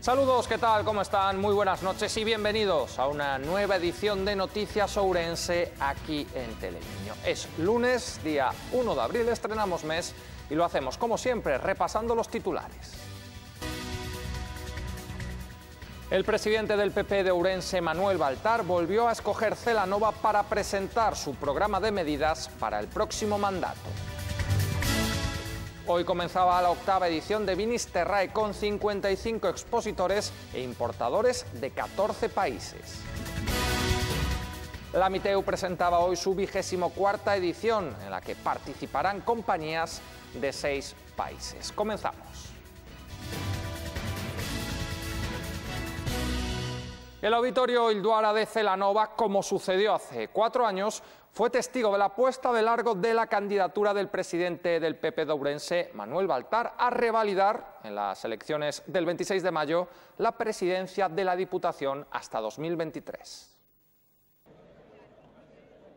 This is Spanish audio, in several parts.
Saludos, ¿qué tal? ¿Cómo están? Muy buenas noches y bienvenidos a una nueva edición de Noticias Ourense aquí en Televiño. Es lunes, día 1 de abril, estrenamos mes y lo hacemos como siempre repasando los titulares. El presidente del PP de Ourense, Manuel Baltar, volvió a escoger Celanova para presentar su programa de medidas para el próximo mandato. Hoy comenzaba la octava edición de Vinis Terrae con 55 expositores e importadores de 14 países. La MITEU presentaba hoy su vigésimo cuarta edición, en la que participarán compañías de seis países. Comenzamos. El auditorio Ilduara de Celanova, como sucedió hace cuatro años, fue testigo de la puesta de largo de la candidatura del presidente del PP dourense Manuel Baltar, a revalidar en las elecciones del 26 de mayo la presidencia de la Diputación hasta 2023.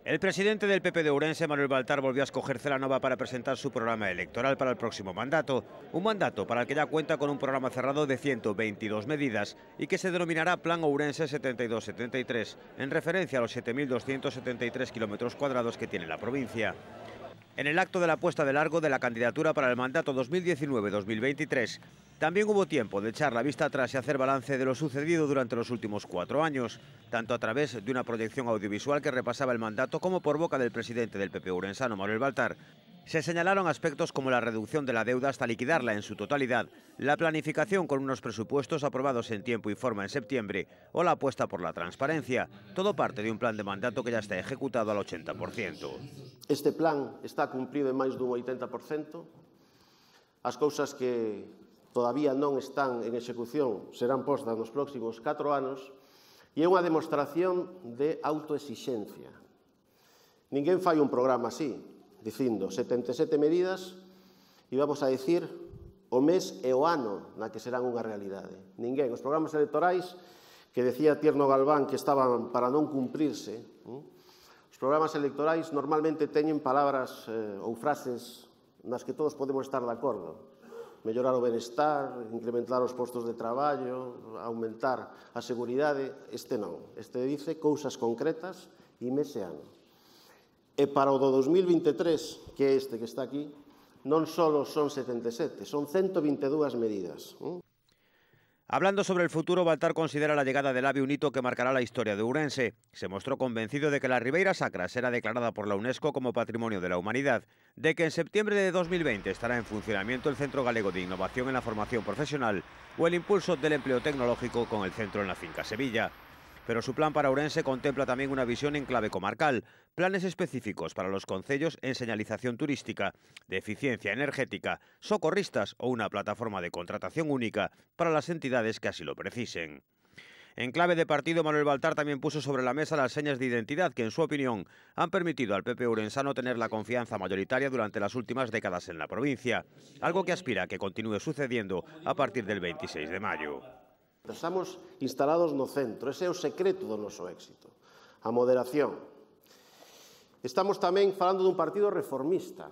El presidente del PP de Urense, Manuel Baltar, volvió a escoger Celanova para presentar su programa electoral para el próximo mandato. Un mandato para el que ya cuenta con un programa cerrado de 122 medidas y que se denominará Plan Ourense 7273, en referencia a los 7.273 kilómetros cuadrados que tiene la provincia. En el acto de la puesta de largo de la candidatura para el mandato 2019-2023, también hubo tiempo de echar la vista atrás y hacer balance de lo sucedido durante los últimos cuatro años, tanto a través de una proyección audiovisual que repasaba el mandato como por boca del presidente del PP Urensano, Manuel Baltar. Se señalaron aspectos como la reducción de la deuda hasta liquidarla en su totalidad, la planificación con unos presupuestos aprobados en tiempo y forma en septiembre o la apuesta por la transparencia, todo parte de un plan de mandato que ya está ejecutado al 80%. Este plan está cumplido en de un 80%. las cosas que todavía non están en execución, serán postas nos próximos 4 anos, e é unha demostración de autoexixencia. Ninguén fai un programa así, dicindo 77 medidas e vamos a dicir o mes e o ano na que serán unha realidade. Ninguén. Os programas electorais que decía Tierno Galván que estaban para non cumprirse, os programas electorais normalmente teñen palabras eh, ou frases nas que todos podemos estar de acordo mellorar o benestar, incrementar os postos de traballo, aumentar a seguridade, este non. Este dice cousas concretas e mese ano. E para o do 2023, que é este que está aquí, non só son 77, son 122 medidas. Hablando sobre el futuro, Baltar considera la llegada del AVE un hito que marcará la historia de Urense. Se mostró convencido de que la Ribeira Sacra será declarada por la UNESCO como Patrimonio de la Humanidad, de que en septiembre de 2020 estará en funcionamiento el Centro Galego de Innovación en la Formación Profesional o el impulso del empleo tecnológico con el centro en la finca Sevilla pero su plan para urense contempla también una visión en clave comarcal, planes específicos para los concellos en señalización turística, de eficiencia energética, socorristas o una plataforma de contratación única para las entidades que así lo precisen. En clave de partido, Manuel Baltar también puso sobre la mesa las señas de identidad que, en su opinión, han permitido al PP Urenzano tener la confianza mayoritaria durante las últimas décadas en la provincia, algo que aspira a que continúe sucediendo a partir del 26 de mayo. Pero estamos instalados no centro, ese é o secreto do noso éxito, a moderación. Estamos tamén falando dun partido reformista.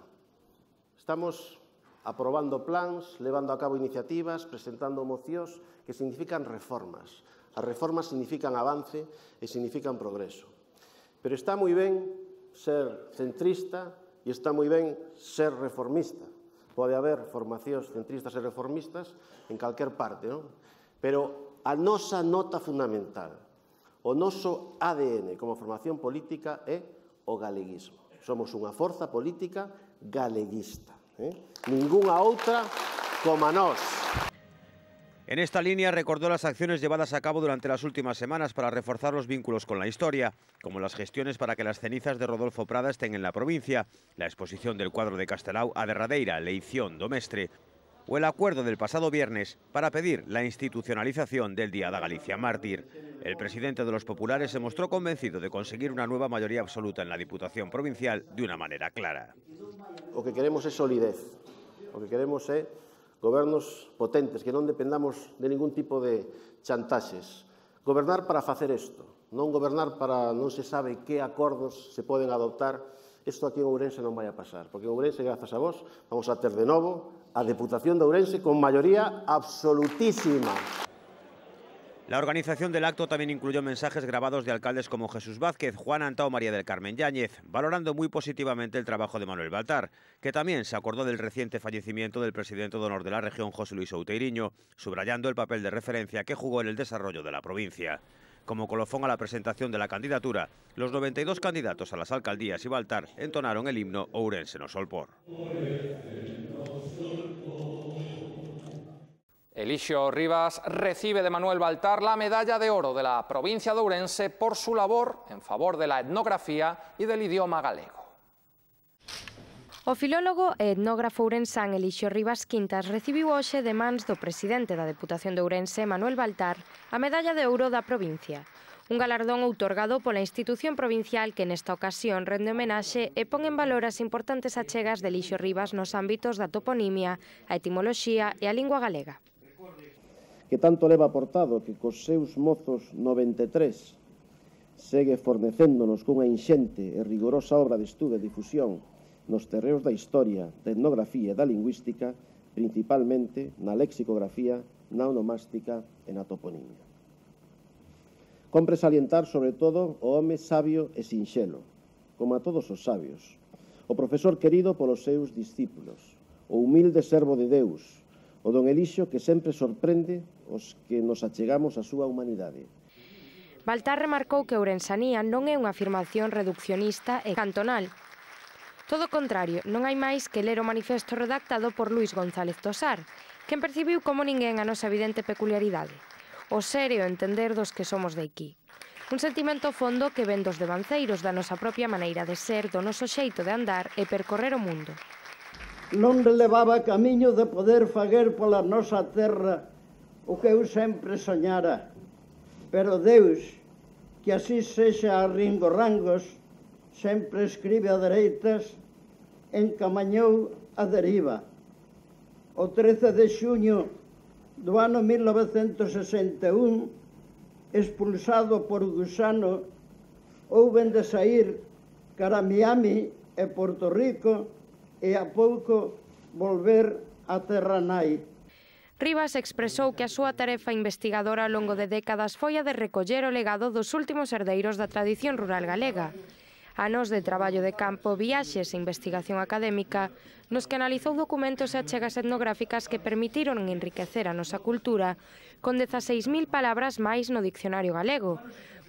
Estamos aprobando plans, levando a cabo iniciativas, presentando mocións que significan reformas. As reformas significan avance e significan progreso. Pero está moi ben ser centrista e está moi ben ser reformista. Pode haber formacións centristas e reformistas en calquer parte, non? Pero a nosa nota fundamental, o noso ADN como formación política é o galeguismo. Somos unha forza política galeguista. Eh? Ninguna outra como a nós. En esta línea recordó las acciones llevadas a cabo durante las últimas semanas para reforzar los vínculos con la historia, como las gestiones para que las cenizas de Rodolfo Prada estén en la provincia, la exposición del cuadro de Castelao a Derradeira, Leición, Domestre, o el acuerdo del pasado viernes para pedir la institucionalización del Día de Galicia Mártir. El presidente de los populares se mostró convencido de conseguir una nueva mayoría absoluta en la Diputación Provincial de una manera clara. Lo que queremos es solidez, lo que queremos es gobiernos potentes, que no dependamos de ningún tipo de chantajes. Gobernar para hacer esto, no gobernar para no se sabe qué acuerdos se pueden adoptar esto aquí en Ourense no vaya a pasar, porque en Ourense, gracias a vos, vamos a tener de nuevo a Deputación de Ourense con mayoría absolutísima. La organización del acto también incluyó mensajes grabados de alcaldes como Jesús Vázquez, Juan Antao María del Carmen Yáñez, valorando muy positivamente el trabajo de Manuel Baltar, que también se acordó del reciente fallecimiento del presidente de honor de la región, José Luis Outeiriño, subrayando el papel de referencia que jugó en el desarrollo de la provincia. Como colofón a la presentación de la candidatura, los 92 candidatos a las alcaldías y Baltar entonaron el himno Ourense no Solpor. Elisio Rivas recibe de Manuel Baltar la medalla de oro de la provincia de Ourense por su labor en favor de la etnografía y del idioma galego. O filólogo e etnógrafo ourensán Elixio Rivas Quintas recibiu hoxe de mans do presidente da Deputación de Ourense, Manuel Baltar, a medalla de ouro da provincia. Un galardón outorgado pola institución provincial que nesta ocasión rende homenaxe e pon en valor as importantes achegas de Elixio Rivas nos ámbitos da toponimia, a etimoloxía e a lingua galega que tanto leva aportado que cos seus mozos 93 segue fornecéndonos cunha inxente e rigorosa obra de estudo e difusión nos terreos da historia, da etnografía e da lingüística, principalmente na lexicografía, na onomástica e na toponimia. Compre salientar, sobre todo, o home sabio e sinxelo, como a todos os sabios, o profesor querido polos seus discípulos, o humilde servo de Deus, O don Elixo que sempre sorprende os que nos achegamos á súa humanidade. Baltar remarcou que Ourensanía non é unha afirmación reduccionista e cantonal. Todo o contrario, non hai máis que ler o manifesto redactado por Luis González Tosar, quen percibiu como ninguén a nosa evidente peculiaridade, o serio entender dos que somos de aquí. Un sentimento fondo que ven dos devanceiros da nosa propia maneira de ser, do noso xeito de andar e percorrer o mundo non relevaba camiño de poder faguer pola nosa terra o que eu sempre soñara. Pero Deus, que así sexa a ringorrangos, sempre escribe a dereitas, encamañou a deriva. O 13 de xuño do ano 1961, expulsado por gusano, houben de sair cara a Miami e Porto Rico e a pouco volver a terra nai. Rivas expresou que a súa tarefa investigadora ao longo de décadas foi a de recoller o legado dos últimos herdeiros da tradición rural galega. Anos de traballo de campo, viaxes e investigación académica, nos que analizou documentos e achegas etnográficas que permitiron enriquecer a nosa cultura con 16.000 palabras máis no diccionario galego,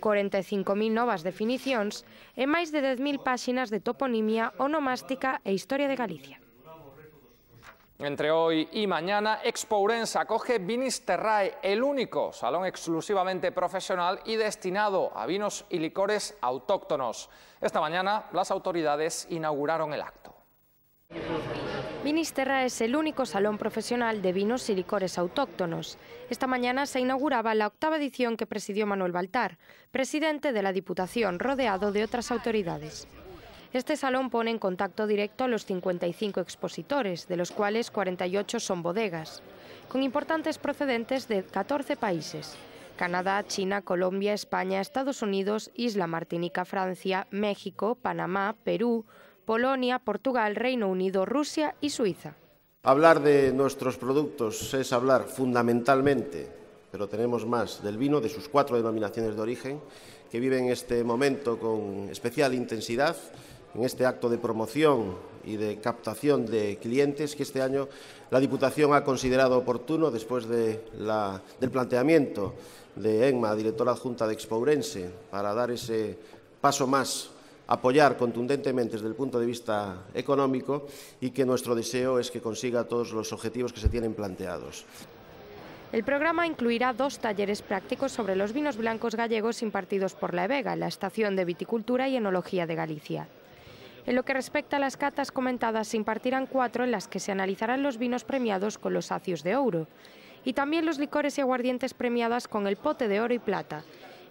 45.000 novas definicións e máis de 10.000 páxinas de toponimia, onomástica e historia de Galicia. Entre hoy y mañana, Expo Urense acoge Vinis Terrae, el único salón exclusivamente profesional y destinado a vinos y licores autóctonos. Esta mañana, las autoridades inauguraron el acto. Ministerra es el único salón profesional de vinos y licores autóctonos. Esta mañana se inauguraba la octava edición que presidió Manuel Baltar, presidente de la Diputación, rodeado de otras autoridades. Este salón pone en contacto directo a los 55 expositores, de los cuales 48 son bodegas, con importantes procedentes de 14 países. Canadá, China, Colombia, España, Estados Unidos, Isla Martinica, Francia, México, Panamá, Perú, Polonia, Portugal, Reino Unido, Rusia y Suiza. Hablar de nuestros productos es hablar fundamentalmente, pero tenemos más, del vino de sus cuatro denominaciones de origen, que viven este momento con especial intensidad en este acto de promoción y de captación de clientes que este año la Diputación ha considerado oportuno después de la, del planteamiento de ENMA, directora adjunta de Expourense, para dar ese paso más apoyar contundentemente desde el punto de vista económico y que nuestro deseo es que consiga todos los objetivos que se tienen planteados. El programa incluirá dos talleres prácticos sobre los vinos blancos gallegos impartidos por La EVEGA, la Estación de Viticultura y Enología de Galicia. En lo que respecta a las catas comentadas, se impartirán cuatro en las que se analizarán los vinos premiados con los acios de oro y también los licores y aguardientes premiadas con el pote de oro y plata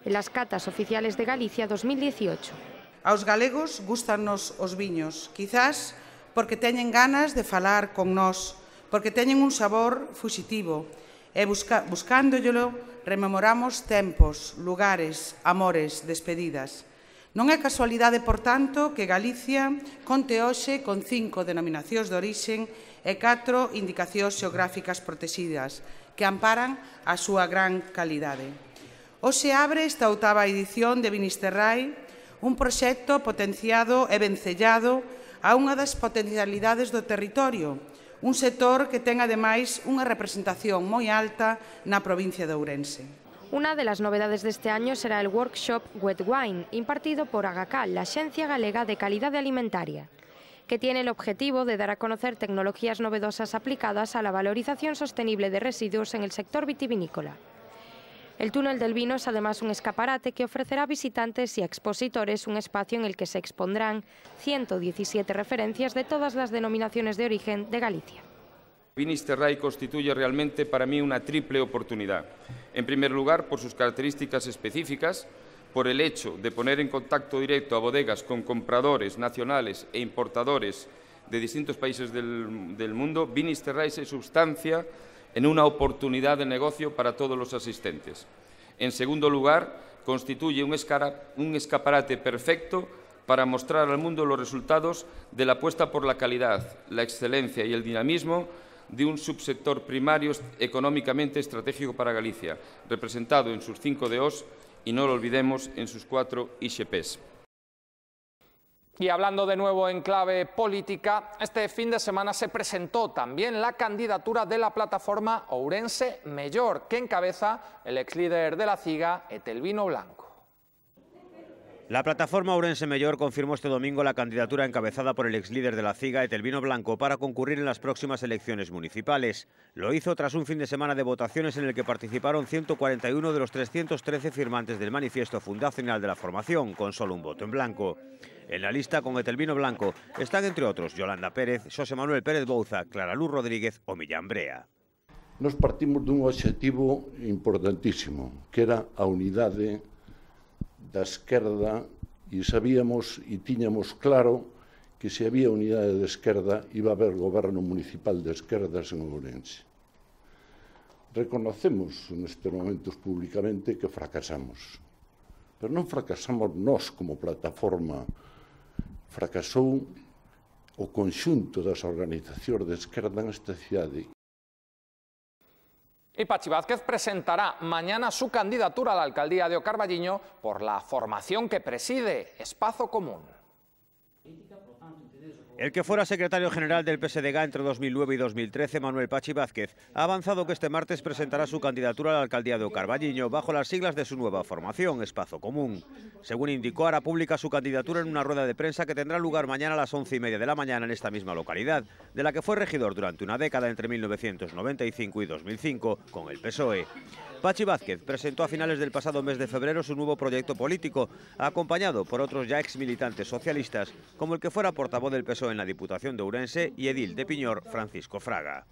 en las catas oficiales de Galicia 2018. Aos galegos gustannos os viños, quizás porque teñen ganas de falar con nós, porque teñen un sabor fuxitivo, e busca, rememoramos tempos, lugares, amores, despedidas. Non é casualidade, por tanto, que Galicia conte hoxe con cinco denominacións de orixen e catro indicacións xeográficas protexidas que amparan a súa gran calidade. Hoxe abre esta oitava edición de Vinisterrai un proxecto potenciado e vencellado a unha das potencialidades do territorio, un sector que ten ademais unha representación moi alta na provincia de Ourense. Una de las novedades de este año será el workshop Wet Wine, impartido por Agacal, la Agencia Galega de Calidad Alimentaria, que tiene el objetivo de dar a conocer tecnologías novedosas aplicadas a la valorización sostenible de residuos en el sector vitivinícola. El túnel del vino es además un escaparate que ofrecerá a visitantes y a expositores un espacio en el que se expondrán 117 referencias de todas las denominaciones de origen de Galicia. Finisterrae constituye realmente para mí una triple oportunidad. En primer lugar, por sus características específicas, por el hecho de poner en contacto directo a bodegas con compradores nacionales e importadores de distintos países del, mundo, Vinisterrae se sustancia en una oportunidad de negocio para todos los asistentes. En segundo lugar, constituye un, escaparate perfecto para mostrar al mundo los resultados de la apuesta por la calidad, la excelencia y el dinamismo de un subsector primario económicamente estratégico para Galicia, representado en sus cinco DOs y no lo olvidemos en sus cuatro IGPs. Y hablando de nuevo en clave política, este fin de semana se presentó también la candidatura de la plataforma Ourense Mayor, que encabeza el ex líder de la CIGA, Etelvino Blanco. La plataforma Orense Mayor confirmó este domingo la candidatura encabezada por el ex líder de la CIGA, Etelvino Blanco, para concurrir en las próximas elecciones municipales. Lo hizo tras un fin de semana de votaciones en el que participaron 141 de los 313 firmantes del manifiesto fundacional de la formación, con solo un voto en blanco. En la lista con Etelvino Blanco están, entre otros, Yolanda Pérez, José Manuel Pérez Bouza, Clara Luz Rodríguez o Millán Brea. Nos partimos de un objetivo importantísimo, que era a unidade da esquerda e sabíamos e tiñamos claro que se había unidade de esquerda iba a haber goberno municipal de esquerdas en Ourense. Reconocemos nestes momento públicamente que fracasamos. Pero non fracasamos nós como plataforma, fracasou o conxunto das organizacións de esquerda nesta cidade Y Vázquez presentará mañana su candidatura a la alcaldía de Ocarballiño por la formación que preside Espacio Común. El que fuera secretario general del PSDG entre 2009 y 2013, Manuel Pachi Vázquez, ha avanzado que este martes presentará su candidatura a la alcaldía de Ocarvalliño bajo las siglas de su nueva formación, Espacio Común. Según indicó, hará pública su candidatura en una rueda de prensa que tendrá lugar mañana a las once y media de la mañana en esta misma localidad, de la que fue regidor durante una década entre 1995 y 2005 con el PSOE. Pachi Vázquez presentó a finales del pasado mes de febrero su nuevo proyecto político, acompañado por otros ya ex militantes socialistas, como el que fuera portavoz del PSOE en la Diputación de Urense y edil de Piñor, Francisco Fraga.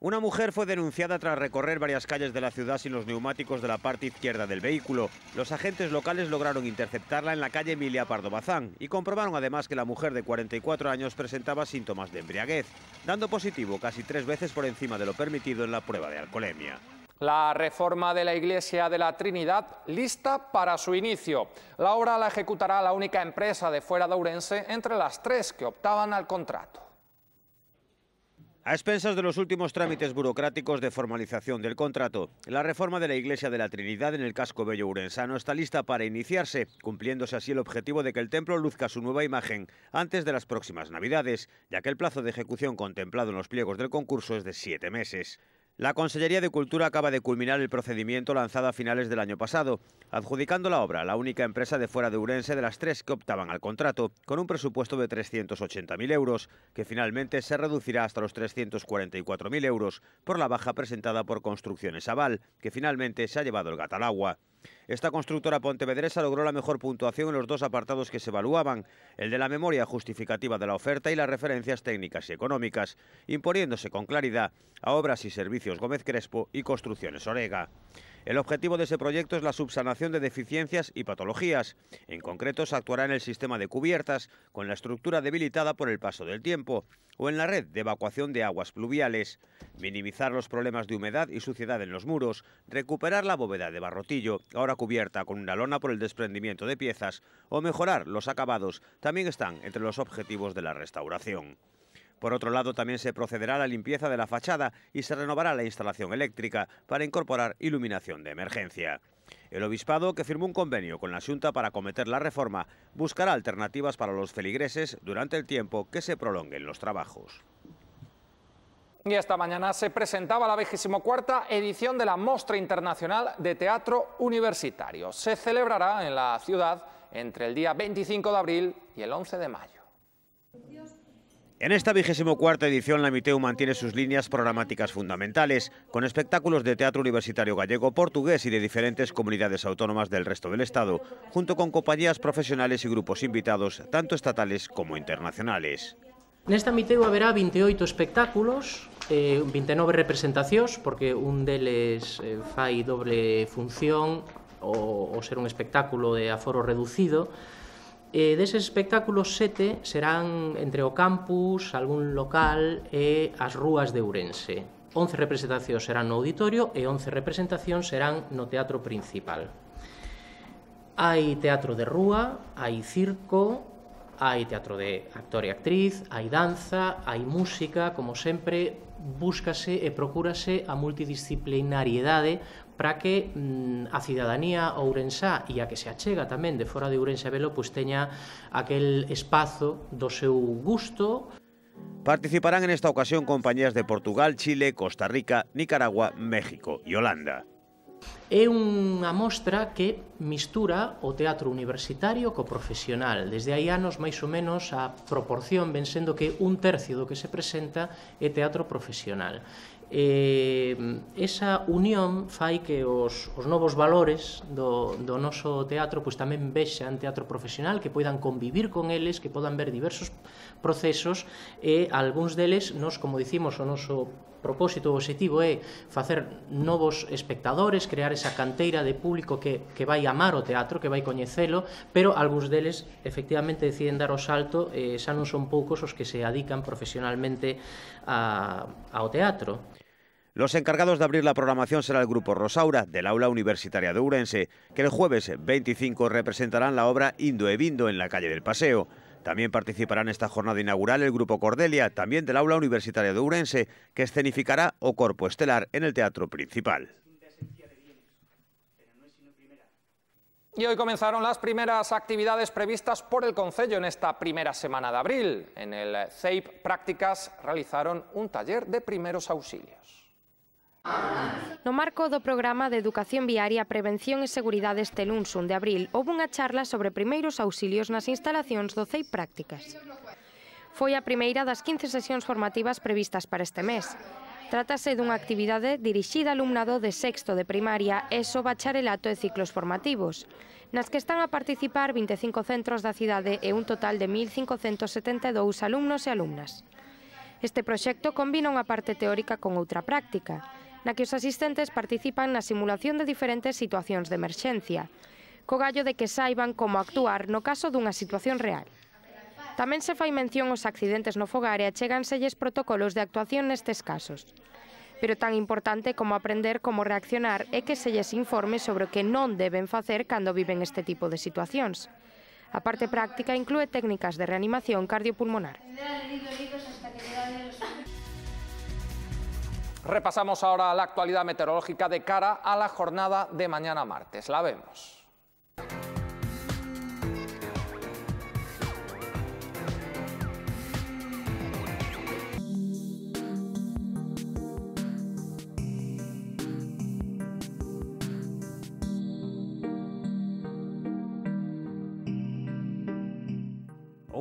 Una mujer fue denunciada tras recorrer varias calles de la ciudad sin los neumáticos de la parte izquierda del vehículo. Los agentes locales lograron interceptarla en la calle Emilia Pardo Bazán y comprobaron además que la mujer de 44 años presentaba síntomas de embriaguez, dando positivo casi tres veces por encima de lo permitido en la prueba de alcoholemia. La reforma de la Iglesia de la Trinidad lista para su inicio. La obra la ejecutará la única empresa de fuera de Urense entre las tres que optaban al contrato. A expensas de los últimos trámites burocráticos de formalización del contrato, la reforma de la Iglesia de la Trinidad en el casco bello urensano está lista para iniciarse, cumpliéndose así el objetivo de que el templo luzca su nueva imagen antes de las próximas Navidades, ya que el plazo de ejecución contemplado en los pliegos del concurso es de siete meses. La Consellería de Cultura acaba de culminar el procedimiento lanzado a finales del año pasado, adjudicando la obra a la única empresa de fuera de Urense de las tres que optaban al contrato, con un presupuesto de 380.000 euros, que finalmente se reducirá hasta los 344.000 euros por la baja presentada por Construcciones Aval, que finalmente se ha llevado el gato al agua. Esta constructora pontevedresa logró la mejor puntuación en los dos apartados que se evaluaban, el de la memoria justificativa de la oferta y las referencias técnicas y económicas, imponiéndose con claridad a obras y servicios Gómez Crespo y Construcciones Orega. El objetivo de ese proyecto es la subsanación de deficiencias y patologías. En concreto, se actuará en el sistema de cubiertas, con la estructura debilitada por el paso del tiempo, o en la red de evacuación de aguas pluviales, minimizar los problemas de humedad y suciedad en los muros, recuperar la bóveda de barrotillo, ahora cubierta con una lona por el desprendimiento de piezas, o mejorar los acabados, también están entre los objetivos de la restauración. Por otro lado, también se procederá a la limpieza de la fachada y se renovará la instalación eléctrica para incorporar iluminación de emergencia. El obispado, que firmó un convenio con la Junta para acometer la reforma, buscará alternativas para los feligreses durante el tiempo que se prolonguen los trabajos. Y esta mañana se presentaba la 24 edición de la Mostra Internacional de Teatro Universitario. Se celebrará en la ciudad entre el día 25 de abril y el 11 de mayo. En esta vigésimo cuarta edición, la MITEU mantiene sus líneas programáticas fundamentales, con espectáculos de teatro universitario gallego, portugués y de diferentes comunidades autónomas del resto del Estado, junto con compañías profesionales y grupos invitados, tanto estatales como internacionales. En esta MITEU habrá 28 espectáculos, 29 eh, representaciones, porque un deles eh, fai doble función, o, o ser un espectáculo de aforo reducido, E eh, deses espectáculos sete serán entre o campus, algún local e as rúas de Ourense. 11 representacións serán no auditorio e 11 representacións serán no teatro principal. Hai teatro de rúa, hai circo, hai teatro de actor e actriz, hai danza, hai música, como sempre, búscase e procúrase a multidisciplinariedade para que mm, a cidadanía ourensá e a que se achega tamén de fora de Ourense a Velo pois teña aquel espazo do seu gusto. Participarán en esta ocasión compañías de Portugal, Chile, Costa Rica, Nicaragua, México e Holanda. É unha mostra que mistura o teatro universitario co profesional. Desde hai anos, máis ou menos, a proporción ven sendo que un tercio do que se presenta é teatro profesional eh, esa unión fai que os, os novos valores do, do noso teatro pois tamén vexan teatro profesional, que poidan convivir con eles, que podan ver diversos procesos e algúns deles nos, como dicimos, o noso propósito, o objetivo é facer novos espectadores, crear esa canteira de público que, que vai amar o teatro, que vai coñecelo, pero algúns deles efectivamente deciden dar o salto e xa non son poucos os que se adican profesionalmente a, ao teatro. Los encargados de abrir la programación será el Grupo Rosaura del Aula Universitaria de Urense, que el jueves 25 representarán la obra Indo e Bindo en la calle del Paseo. También participará en esta jornada inaugural el Grupo Cordelia, también del Aula Universitaria de Urense, que escenificará O Corpo Estelar en el Teatro Principal. Y hoy comenzaron las primeras actividades previstas por el Concello en esta primera semana de abril. En el CEIP Prácticas realizaron un taller de primeros auxilios. No marco do programa de Educación Viaria, Prevención e Seguridade este luns 1 de abril, houve unha charla sobre primeiros auxilios nas instalacións do CEI Prácticas. Foi a primeira das 15 sesións formativas previstas para este mes. Trátase dunha actividade dirixida alumnado de sexto de primaria e so bacharelato e ciclos formativos, nas que están a participar 25 centros da cidade e un total de 1.572 alumnos e alumnas. Este proxecto combina unha parte teórica con outra práctica, na que os asistentes participan na simulación de diferentes situacións de emerxencia, co gallo de que saiban como actuar no caso dunha situación real. Tamén se fai mención aos accidentes no fogar e achéganselles protocolos de actuación nestes casos. Pero tan importante como aprender como reaccionar é que selles informe sobre o que non deben facer cando viven este tipo de situacións. A parte práctica inclúe técnicas de reanimación cardiopulmonar. Repasamos ahora la actualidad meteorológica de cara a la jornada de mañana martes. La vemos.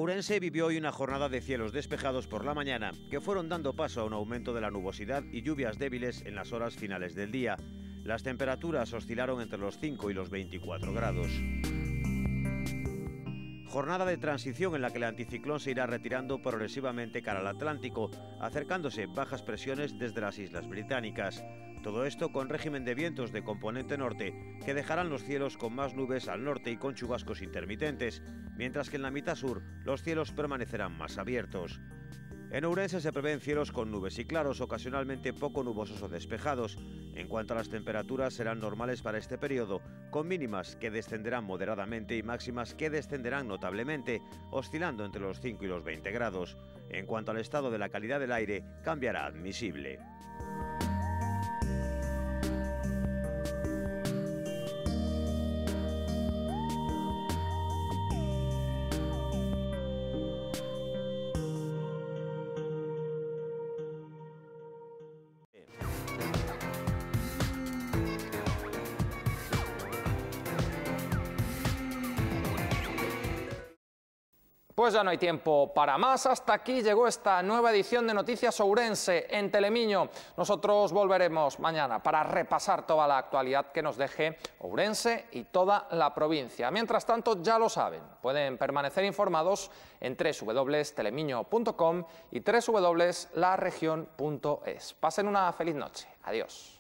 Ourense vivió hoy una jornada de cielos despejados por la mañana, que fueron dando paso a un aumento de la nubosidad y lluvias débiles en las horas finales del día. Las temperaturas oscilaron entre los 5 y los 24 grados. Jornada de transición en la que el anticiclón se irá retirando progresivamente cara al Atlántico, acercándose bajas presiones desde las islas británicas. Todo esto con régimen de vientos de componente norte que dejarán los cielos con más nubes al norte y con chubascos intermitentes, mientras que en la mitad sur los cielos permanecerán más abiertos. En Ourense se prevén cielos con nubes y claros, ocasionalmente poco nubosos o despejados. En cuanto a las temperaturas, serán normales para este periodo, con mínimas que descenderán moderadamente y máximas que descenderán notablemente, oscilando entre los 5 y los 20 grados. En cuanto al estado de la calidad del aire, cambiará admisible. Pues ya no hay tiempo para más. Hasta aquí llegó esta nueva edición de Noticias Ourense en Telemiño. Nosotros volveremos mañana para repasar toda la actualidad que nos deje Ourense y toda la provincia. Mientras tanto, ya lo saben, pueden permanecer informados en www.telemiño.com y www.laregion.es. Pasen una feliz noche. Adiós.